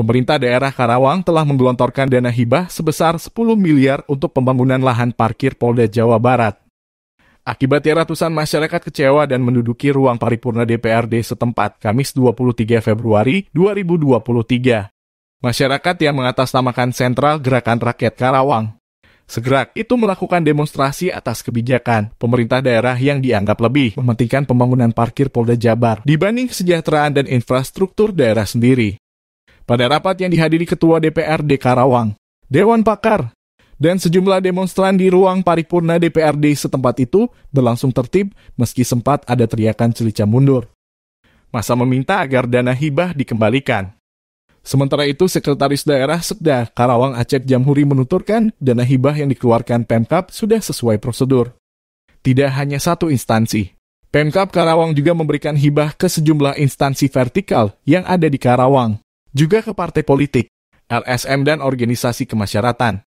Pemerintah daerah Karawang telah menggelontorkan dana hibah sebesar 10 miliar untuk pembangunan lahan parkir Polda Jawa Barat. Akibatnya ratusan masyarakat kecewa dan menduduki ruang paripurna DPRD setempat Kamis 23 Februari 2023. Masyarakat yang mengatasnamakan Sentral Gerakan Rakyat Karawang segera itu melakukan demonstrasi atas kebijakan pemerintah daerah yang dianggap lebih mementingkan pembangunan parkir Polda Jabar dibanding kesejahteraan dan infrastruktur daerah sendiri pada rapat yang dihadiri Ketua DPRD Karawang, Dewan Pakar, dan sejumlah demonstran di ruang paripurna DPRD setempat itu berlangsung tertib meski sempat ada teriakan celica mundur. Masa meminta agar dana hibah dikembalikan. Sementara itu, Sekretaris Daerah Sekda Karawang Aceh Jamhuri menuturkan dana hibah yang dikeluarkan Pemkap sudah sesuai prosedur. Tidak hanya satu instansi. Pemkap Karawang juga memberikan hibah ke sejumlah instansi vertikal yang ada di Karawang juga ke partai politik, LSM dan organisasi kemasyarakatan.